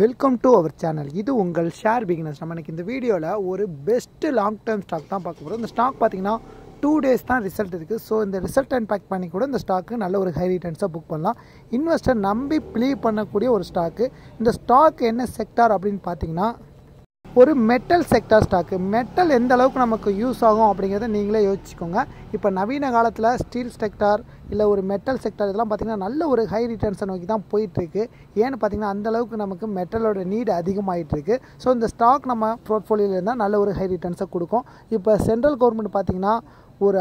welcome to our channel இது உங்கள் share beginners நம்ம இன்றைக்கி இந்த வீடியோவில் ஒரு பெஸ்ட்டு லாங் டேர்ம் ஸ்டாக் தான் பார்க்க போகிறோம் இந்த ஸ்டாக் பார்த்திங்கன்னா டூ டேஸ் தான் ரிசல்ட் இருக்குது ஸோ இந்த ரிசல்ட் அண்ட் பேக் பண்ணி கூட இந்த ஸ்டாக்கு நல்ல ஒரு ஹை ரிட்டர்ன்ஸாக புக் பண்ணலாம் இன்வெஸ்டர் நம்பி பிலீவ் பண்ணக்கூடிய ஒரு ஸ்டாக்கு இந்த ஸ்டாக் என்ன செக்டார் அப்படின்னு பார்த்தீங்கன்னா ஒரு மெட்டல் செக்டார் ஸ்டாக்கு மெட்டல் எந்த அளவுக்கு நமக்கு யூஸ் ஆகும் அப்படிங்கிறத நீங்களே யோசிச்சுக்கோங்க இப்போ நவீன காலத்தில் ஸ்டீல் செக்டார் இல்லை ஒரு மெட்டல் செக்டார் இதெல்லாம் பார்த்திங்கன்னா நல்ல ஒரு ஹை ரிட்டர்ன்ஸை நோக்கி தான் போயிட்டுருக்கு ஏன்னு பார்த்திங்கன்னா அந்தளவுக்கு நமக்கு மெட்டலோட நீடு அதிகமாகிட்டுருக்கு ஸோ இந்த ஸ்டாக் நம்ம போர்ட்ஃபோலியோவில் இருந்தால் நல்ல ஒரு ஹை ரிட்டர்ன்ஸை கொடுக்கும் இப்போ சென்ட்ரல் கவர்மெண்ட் பார்த்திங்கன்னா ஒரு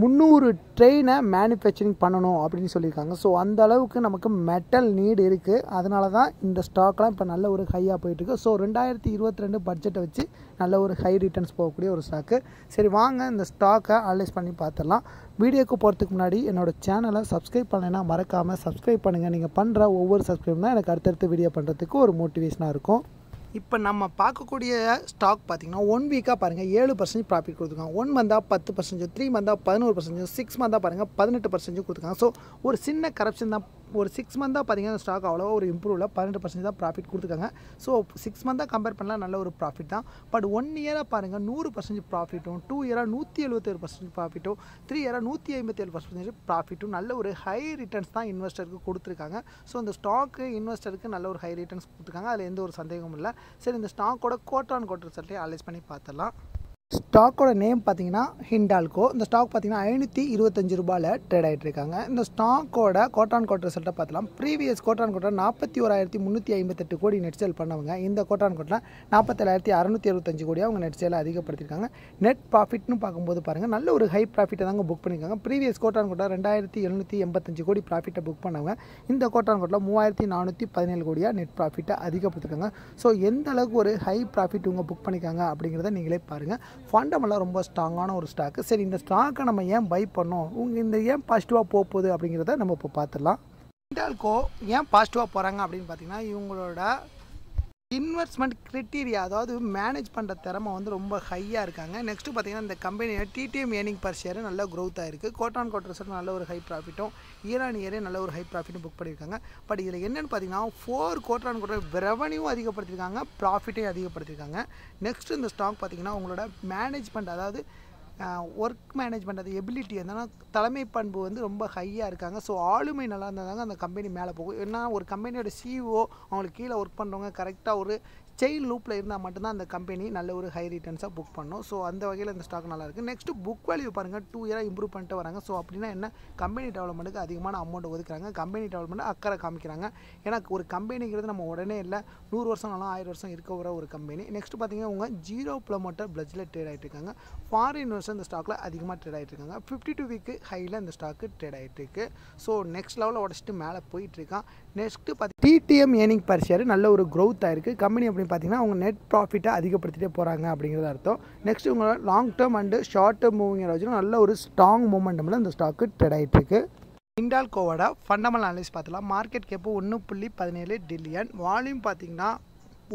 முந்நூறு ட்ரெயினை மேனுஃபேக்சரிங் பண்ணணும் அப்படின்னு சொல்லியிருக்காங்க ஸோ அந்த அளவுக்கு நமக்கு மெட்டல் நீடு இருக்குது அதனால தான் இந்த ஸ்டாக்லாம் இப்போ நல்ல ஒரு ஹையாக போயிட்டுருக்கு ஸோ ரெண்டாயிரத்தி இருபத்தி ரெண்டு பட்ஜெட்டை வச்சு நல்ல ஒரு ஹை ரிட்டர்ன்ஸ் போகக்கூடிய ஒரு ஸ்டாக்கு சரி வாங்க இந்த ஸ்டாக்கை அனலைஸ் பண்ணி பார்த்துடலாம் வீடியோக்கு போகிறதுக்கு முன்னாடி என்னோடய சேனலை சப்ஸ்கிரைப் பண்ணலைன்னா மறக்காமல் சப்ஸ்கிரைப் பண்ணுங்கள் நீங்கள் பண்ணுற ஒவ்வொரு சப்ஸ்கிரைப் தான் எனக்கு அடுத்தடுத்து வீடியோ பண்ணுறதுக்கு ஒரு மோட்டிவேஷனாக இருக்கும் இப்போ நம்ம பார்க்கக்கூடிய ஸ்டாக் பார்த்திங்கன்னா ஒன் வீக்காக பாருங்கள் ஏழு பர்சன்ட் ப்ராஃபிட் கொடுத்துருக்காங்க ஒன் மந்தாக பத்து பர்சன்டேஜ் த்ரீ மந்தாக பதினோரு பர்சன்டேஜ் சிக்ஸ் மந்தாக பாருங்கள் பதினெட்டு பர்சன்டேஜ் கொடுத்துருக்காங்க ஸோ ஒரு சின்ன கரப்ஷன் தான் ஒரு சிக்ஸ் மந்தாக பார்த்திங்கன்னா அந்த ஸ்டாக் அவ்வளோவா ஒரு இல்லை பன்னெண்டு பர்சன்ட் தான் ப்ராஃபிட் கொடுத்துருக்காங்க ஸோ சிக்ஸ் மந்தாக கம்பேர் பண்ணலாம் நல்ல ஒரு ப்ராஃபிட் தான் பட் ஒன் இயராக பாருங்கள் நூறு பர்சன்டேஜ் ப்ராஃபிட்டும் டூ இயராக நூற்றி எழுபத்தேழு பர்சன்டேஜ் ப்ராஃபிட்டும் த்ரீ இயராக நூற்றி ஐம்பத்தேழு பர்சன்டேஜ் ப்ராஃபிட்டும் நல்ல ஒரு ஹை ரிட்டர்ன்ஸ் தான் இன்வெஸ்டருக்கு கொடுத்துருக்காங்க ஸோ இந்த ஸ்டாக்கு இன்வெஸ்டருக்கு நல்ல ஒரு ஹை ரிட்டர்ன்ஸ் கொடுத்துருக்காங்க அதில் எந்த ஒரு சந்தேகமும் இல்லை சரி இந்த ஸ்டாக்கோட கோட்டான் கோட்டர் சட்டையை அலைஸ் பண்ணி பார்த்துடலாம் ஸ்டாக்கோட நேம் பார்த்தீங்கன்னா ஹிண்டால்கோ இந்த ஸ்டாக் பார்த்தீங்கன்னா ஐநூற்றி இருபத்தஞ்சு ரூபாயில் ட்ரேட் ஆகிட்டு இந்த ஸ்டாக்கோட கோட்டான் கோட்டை ரிசல்ட்டை பார்த்தலாம் ப்ரீவியஸ் கோட்டான் கோட்டை நாற்பத்தி ஓராயிரத்தி முந்நூற்றி ஐம்பத்தெட்டு கோடி நெட் சேல் பண்ணவங்க இந்த கோட்டான் கோட்டில் நாற்பத்தேழாயிரத்தி அறநூற்றி அறுபத்தஞ்சு கோடியாக அவங்க நெட் சேலை அதிகப்படுத்தியிருக்காங்க நெட் ப்ராஃபிட்னு பார்க்கும்போது பாருங்கள் நல்ல ஒரு ஹை ப்ராஃபிட்டை தாங்க புக் பண்ணியிருக்காங்க ப்ரீவியஸ் கோட்டான் கோட்டை ரெண்டாயிரத்தி எழுநூற்றி எண்பத்தஞ்சு கோடி ப்ராஃபிட்டை புக் பண்ணவங்க இந்த கோட்டான் கோட்டில் மூவாயிரத்தி நானூற்றி பதினேழு கோடியாக நெட் ப்ராஃபிட்டை அதிகப்படுத்திருக்காங்க ஸோ எந்த அளவுக்கு ஒரு ஹை ப்ராஃபிட் இவங்க புக் பண்ணியிருக்காங்க அப்படிங்கிறத நீங்களே பாருங்கள் ஃபண்டமெல்லாம் ரொம்ப ஸ்ட்ராங்கான ஒரு ஸ்டாக்கு சரி இந்த ஸ்டாக்கை நம்ம ஏன் பை பண்ணோம் உங்கள் இந்த ஏன் பாசிட்டிவாக போகுது அப்படிங்கிறத நம்ம இப்போ பார்த்துடலாம் இண்டால்கோ ஏன் பாசிட்டிவாக போகிறாங்க அப்படின்னு பார்த்தீங்கன்னா இவங்களோட இன்வெஸ்ட்மெண்ட் கிரிட்டீரியா அதாவது மேனேஜ் பண்ணுற திறமை வந்து ரொம்ப ஹையாக இருக்காங்க நெக்ஸ்ட்டு பார்த்தீங்கன்னா இந்த கம்பெனியை டிடிஎம் ஏர்னிங் பர் ஷேர் நல்ல க்ரோத் ஆயிருக்கு கோட்டான் கோட்டர் நல்ல ஒரு ஹை ப்ராஃபிட்டும் ஈரான் ஆன் இயரே நல்ல ஒரு ஹை ப்ராஃபிட்டும் புக் பண்ணியிருக்காங்க பட் இதில் என்னென்னு பார்த்தீங்கன்னா ஃபோர் கோட்டான் கோட்டர் ரெவன்யூ அதிகப்படுத்தியிருக்காங்க ப்ராஃபிட்டையும் அதிகப்படுத்தியிருக்காங்க நெக்ஸ்ட்டு இந்த ஸ்டாக் பார்த்தீங்கன்னா உங்களோட மேனேஜ்மெண்ட் அதாவது ஒர்க் மேனேஜ்மெண்ட் அது எபிலிட்டி என்னன்னா தலைமை பண்பு வந்து ரொம்ப ஹையாக இருக்காங்க ஸோ ஆளுமை நல்லா இருந்தால் தாங்க அந்த கம்பெனி மேலே போகும் ஏன்னா ஒரு கம்பெனியோட சிஇஓ e அவங்களுக்கு கீழே ஒர்க் பண்ணுறவங்க கரெக்டாக ஒரு செயின் லூப்பில் இருந்தால் மட்டும்தான் அந்த கம்பெனி நல்ல ஒரு ஹை ரிட்டர்ன்ஸாக புக் பண்ணும் ஸோ அந்த வகையில் இந்த ஸ்டாக் நல்லாயிருக்கு நெக்ஸ்ட்டு புக் வேல்யூ பாருங்கள் டூ இயராக இம்ப்ரூவ் பண்ணிட்டு வராங்க ஸோ அப்படின்னா என்ன கம்பெனி டெவலப்மெண்ட்டுக்கு அதிகமான அமௌண்ட் ஒதுக்குறாங்க கம்பெனி டெவலப்மெண்ட் அக்கறை காமிக்கிறாங்க ஏன்னா ஒரு கம்பெனிங்கிறது நம்ம உடனே இல்லை நூறு வருஷம் நல்லா ஆயிரம் வருஷம் இருக்க வர ஒரு கம்பெனி நெக்ஸ்ட் பார்த்தீங்கன்னா உங்கள் ஜீரோ ப்ளமோட்டர் பிளட்ஜில் ட்ரேட் ஆகிட்டு இருக்காங்க ஃபாரின் வருஷம் இந்த ஸ்டாக்கில் அதிகமாக ட்ரேட் ஆகிட்டு இருக்காங்க ஃபிஃப்டி டூ வீக்கு ஹையில் இந்த ஸ்டாக்கு ட்ரேட் ஆகிட்டு இருக்கு ஸோ நெக்ஸ்ட் லெவலில் உடச்சிட்டு மேலே போயிட்டுருக்கான் நெக்ஸ்ட்டு பார்த்து டிடிஎம் ஏனிங் பரிசியார் நல்ல ஒரு க்ரோத் ஆயிருக்கு கம்பெனி அப்படி அப்படின்னு பார்த்தீங்கன்னா அவங்க நெட் ப்ராஃபிட்டை அதிகப்படுத்திட்டே போகிறாங்க அப்படிங்கிறது அர்த்தம் நெக்ஸ்ட் இவங்களோட long term and short term மூவிங்கிற வச்சுன்னா நல்ல ஒரு ஸ்ட்ராங் மூமெண்டமில் இந்த ஸ்டாக்கு ட்ரேட் ஆகிட்டுருக்கு இண்டால்கோவோட ஃபண்டமெண்டல் அனலிஸ் பார்த்தலாம் மார்க்கெட் கேப்பு ஒன்று புள்ளி பதினேழு டில்லியன் வால்யூம் பார்த்திங்கன்னா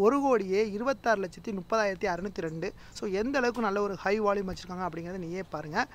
ஒரு கோடியே இருபத்தாறு லட்சத்தி முப்பதாயிரத்தி அறுநூற்றி ரெண்டு ஸோ எந்த அளவுக்கு நல்ல ஒரு ஹை வால்யூம் வச்சுருக்காங்க அப்படிங்கிறத நீயே பாருங்கள்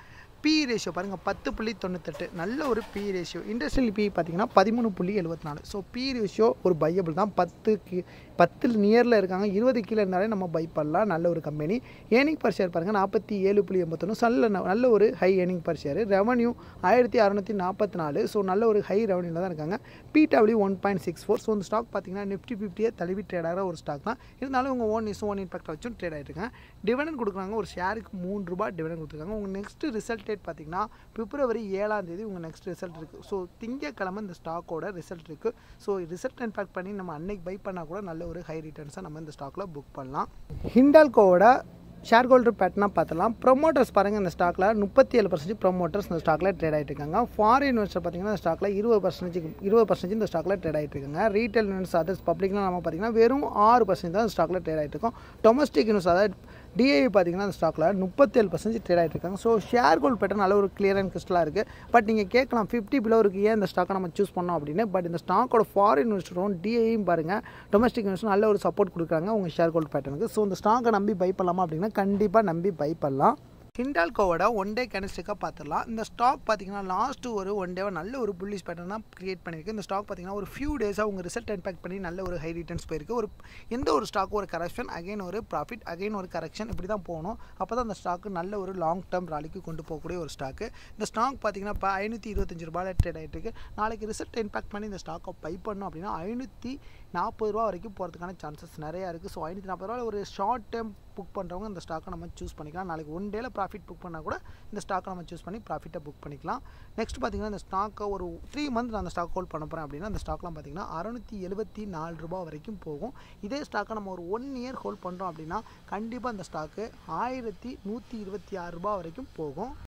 பி ரேஷியோ பாருங்கள் பத்து புள்ளி தொண்ணூத்தெட்டு நல்ல ஒரு பி ரேஷியோ இண்டஸ்ட்ரியல் பி பார்த்திங்கன்னா பதிமூணு புள்ளி எழுபத்தி நாலு ஸோ பி ரேஷியோ ஒரு பையபிள் தான் பத்துக்கு பத்து நியரில் இருக்காங்க இருபது கீழே இருந்தாலே நம்ம பை பண்ணலாம் நல்ல ஒரு கம்பெனி ஏர்னிங் பர் ஷேர் பாருங்கள் நாற்பத்தி ஏழு புள்ளி எண்பத்தொன்று நல்ல நல்ல ஒரு high earning per share revenue ஆயிரத்தி அறநூற்றி நாற்பத்தி நாலு ஸோ நல்ல ஒரு ஹை ரெவன்யூவில் தான் இருக்காங்க PBW one point six four so இந்த ஸ்டாக் பார்த்திங்கன்னா நிஃப்டி ஃபிஃப்டியே தழுவி ட்ரேட் ஆகிற ஒரு ஸ்டாக் தான் இருந்தாலும் உங்கள் ஓன் இஸ் ஓன் இன்ஃபெக்ட் வச்சும் ட்ரேட் ஆகிட்டு இருக்காங்க டிவிடன் கொடுக்குறாங்க ஒரு ஷேருக்கு மூணு ரூபா டிவிடன் கொடுத்துருக்காங்க உங்கள் நெக்ஸ்ட் ரிசல்ட் டேட் பார்த்திங்கன்னா பிப்ரவரி ஏழாம் தேதி உங்கள் நெக்ஸ்ட் ரிசல்ட் இருக்குது ஸோ திங்கக்கிழமை இந்த ஸ்டாக்கோட ரிசல்ட் இருக்குது ஸோ ரிசல்ட் இன்ஃபேக்ட் பண்ணி நம்ம அன்னைக்கு பை பண்ணால் கூட நல்ல ஒரு ஹை ரிட்டர்ன்ஸாக நம்ம இந்த ஸ்டாக்கில் புக் பண்ணலாம் ஹிண்டால்கோவோட ஷேர் ஹோல்டர் பேட்டர்னாக பார்த்துலாம் ப்ரொமோட்டர்ஸ் பாருங்கள் இந்த ஸ்டாக்கில் முப்பத்தி ஏழு பர்சன்டேஜ் ப்ரொமோட்டர்ஸ் இந்த ஸ்டாக்கில் ட்ரேட் ஆகிட்டு இருக்காங்க ஃபாரின் இன்வெஸ்டர் பார்த்தீங்கன்னா இந்த ஸ்டாக்கில் இருபது பர்சன்டேஜ் இருபது பர்சன்டேஜ் இந்த ஸ்டாக்கில் ட்ரேட் ஆகிட்டு இருக்காங்க ரீட்டெயில் இன்வெஸ்ட் அதர்ஸ் பப்ளிக்லாம் நம்ம பார்த்தீங்கன்னா வெறும் ஆறு பர்சன்டேஜ் தான் ஸ்டாக்கில் ட்ரேட் ஆகிட்டு இருக்கும் டொமஸ்டிக் இன்வெஸ்ட் அதாவது டிஐவி பார்த்தீங்கன்னா அந்த ஸ்டாக்கில் முப்பத்தேழு பர்சன்ட் ட்ரேட் ஆகிட்டு இருக்காங்க ஸோ ஷேர் ஹோல்ட் பேட்டர் நல்ல ஒரு கிளியர் அண்ட் கிறிஸ்டலாக இருக்குது பட் நீங்கள் கேட்கலாம் ஃபிஃப்டி பிலோ இருக்கு ஏன் இந்த ஸ்டாக்கை நம்ம சூஸ் பண்ணோம் அப்படின்னு பட் இந்த ஸ்டாக்கோட ஃபாரின் இன்வெஸ்டரும் டிஐயும் பாருங்கள் டொமஸ்டிக் இன்வெஸ்டர் நல்ல ஒரு சப்போர்ட் கொடுக்குறாங்க உங்கள் ஷேர் ஹோல்ட் பேட்டனுக்கு ஸோ இந்த ஸ்டாக்கை நம்பி பை பண்ணலாமா அப்படின்னா கண்டிப்பாக நம்பி பை பண்ணலாம் ஹிண்டால்கோவோட ஒன் டே கேண்டிஸ்டிக்காக பார்த்துடலாம் இந்த ஸ்டாக் பார்த்தீங்கன்னா லாஸ்ட் ஒரு ஒன் டேவாக நல்ல ஒரு புள்ளிஷ் பேட்டர்னாக கிரியேட் பண்ணியிருக்கு இந்த ஸ்டாக் பார்த்தீங்கன்னா ஒரு ஃபியூ டேஸாக உங்கள் ரிசல்ட் இம்பாக்ட் பண்ணி நல்ல ஒரு ஹை ரிட்டர்ன்ஸ் போயிருக்கு ஒரு எந்த ஒரு ஸ்டாக்கும் ஒரு கரெக்ஷன் அகைன் ஒரு ப்ராஃபிட் அகைன் ஒரு கரெக்ஷன் இப்படி தான் போகணும் அப்போ தான் அந்த ஸ்டாக்கு நல்ல ஒரு லாங் டேர்ம் ராலிக்கு கொண்டு போகக்கூடிய ஒரு ஸ்டாக்கு இந்த ஸ்டாக் பார்த்தீங்கன்னா இப்போ ஐநூற்றி இருபத்தஞ்சு ரூபாயில் ட்ரேட் ஆகிட்டு இருக்கு நாளைக்கு ரிசல்ட் இம்பாக்ட் பண்ணி இந்த ஸ்டாக்கை பை பண்ணோம் அப்படின்னா ஐநூற்றி நாற்பது ரூபா வரைக்கும் போகிறதுக்கான சான்சஸ் நிறையா இருக்குது ஸோ ஐநூற்றி நாற்பது ரூபா ஒரு ஷார்ட் டேர்ம் புக் பண்ணுறவங்க இந்த ஸ்டாக்கை நம்ம சூஸ் பண்ணிக்கலாம் நாளைக்கு ஒன் டேயில் ப்ராஃபிட் புக் பண்ணால் கூட இந்த ஸ்டாக்கை நம்ம சூஸ் பண்ணி ப்ராஃபிட்டை புக் பண்ணிக்கலாம் நெக்ஸ்ட் பார்த்திங்கன்னா இந்த ஸ்டாக்கை ஒரு த்ரீ மந்த் நான் அந்த ஸ்டாக் ஹோல்ட் பண்ண போகிறேன் அப்படின்னா அந்த ஸ்டாக்லாம் பார்த்திங்கன்னா அறநூற்றி எழுபத்தி நாலு ரூபா வரைக்கும் போகும் இதே ஸ்டாக்கை நம்ம ஒரு ஒன் இயர் ஹோல்ட் பண்ணுறோம் அப்படின்னா கண்டிப்பாக அந்த ஸ்டாக்கு ஆயிரத்தி நூற்றி இருபத்தி ஆறு ரூபா வரைக்கும் போகும்